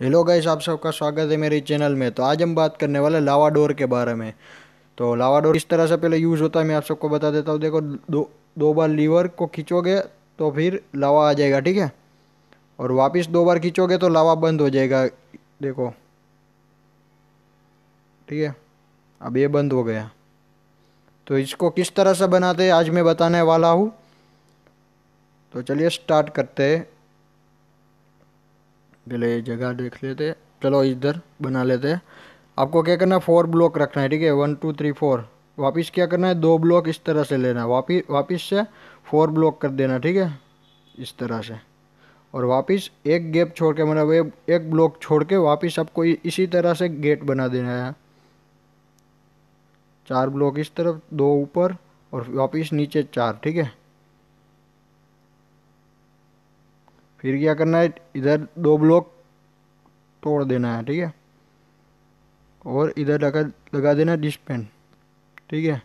Hello guys आप सबका स्वागत है मेरे चैनल में तो आज हम बात करने वाले लावा डोर के बारे में तो लावा डोर इस तरह से पहले यूज़ होता है मैं आप सबको बता देता हूँ देखो दो दो बार लीवर को खींचोगे तो फिर लावा आ जाएगा ठीक है और वापस दो बार खींचोगे तो लावा बंद हो जाएगा देखो ठीक है अब ये बंद हो गया तो इसको किस तरह से बनाते हैं आज मैं बताने वाला हूँ तो चलिए स्टार्ट करते हैं पहले जगह देख लेते चलो इधर बना लेते आपको क्या करना है फोर ब्लॉक रखना है ठीक है वन टू थ्री फोर वापस क्या करना है दो ब्लॉक इस तरह से लेना है वापिस से फोर ब्लॉक कर देना ठीक है इस तरह से और वापस एक गैप छोड़ के मतलब एक ब्लॉक छोड़ के वापिस आपको इसी तरह से गेट बना देना है चार ब्लॉक इस तरफ दो ऊपर और वापस नीचे चार ठीक है फिर क्या करना है इधर दो ब्लॉक तोड़ देना है ठीक है और इधर लगा लगा देना डिश पेन ठीक है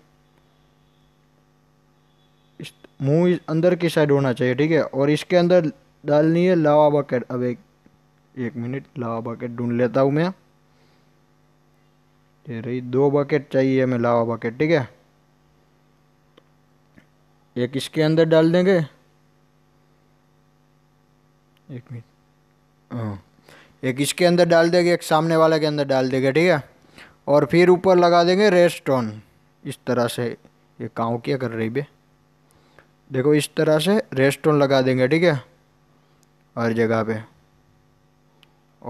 इस मुँह अंदर की साइड होना चाहिए ठीक है और इसके अंदर डालनी है लावा बकेट अब एक एक मिनट लावा बकेट ढूंढ लेता हूँ मैं ये रही दो बकेट चाहिए हमें लावा बकेट ठीक है एक इसके अंदर डाल देंगे एक मिनट हाँ। एक इसके अंदर डाल देंगे एक सामने वाले के अंदर डाल देंगे ठीक है और फिर ऊपर लगा देंगे रेड स्टोन इस तरह से ये काँव क्या कर रही बे देखो इस तरह से रेड स्टोन लगा देंगे ठीक है हर जगह पे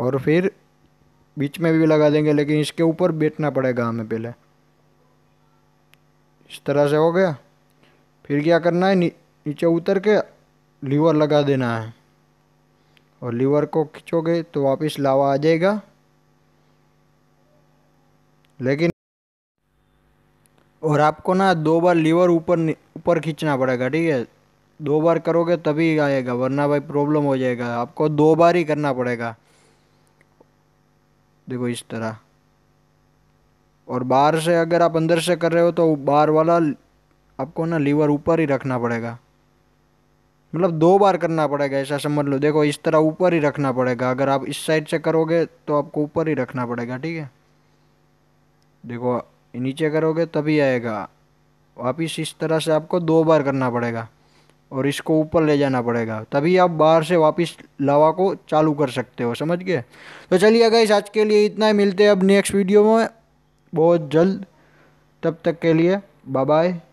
और फिर बीच में भी लगा देंगे लेकिन इसके ऊपर बैठना पड़ेगा हमें पहले इस तरह से हो गया फिर क्या करना है नीचे उतर के लीवर लगा देना है और लीवर को खींचोगे तो वापस लावा आ जाएगा लेकिन और आपको ना दो बार लीवर ऊपर ऊपर खींचना पड़ेगा ठीक है दो बार करोगे तभी आएगा वरना भाई प्रॉब्लम हो जाएगा आपको दो बार ही करना पड़ेगा देखो इस तरह और बाहर से अगर आप अंदर से कर रहे हो तो बाहर वाला आपको ना लीवर ऊपर ही रखना पड़ेगा मतलब दो बार करना पड़ेगा ऐसा समझ लो देखो इस तरह ऊपर ही रखना पड़ेगा अगर आप इस साइड से करोगे तो आपको ऊपर ही रखना पड़ेगा ठीक है देखो नीचे करोगे तभी आएगा वापिस इस तरह से आपको दो बार करना पड़ेगा और इसको ऊपर ले जाना पड़ेगा तभी आप बाहर से वापस लावा को चालू कर सकते हो समझ गए तो चलिए इस आज के लिए इतना ही मिलते हैं अब नेक्स्ट वीडियो में बहुत जल्द तब तक के लिए बाय बाय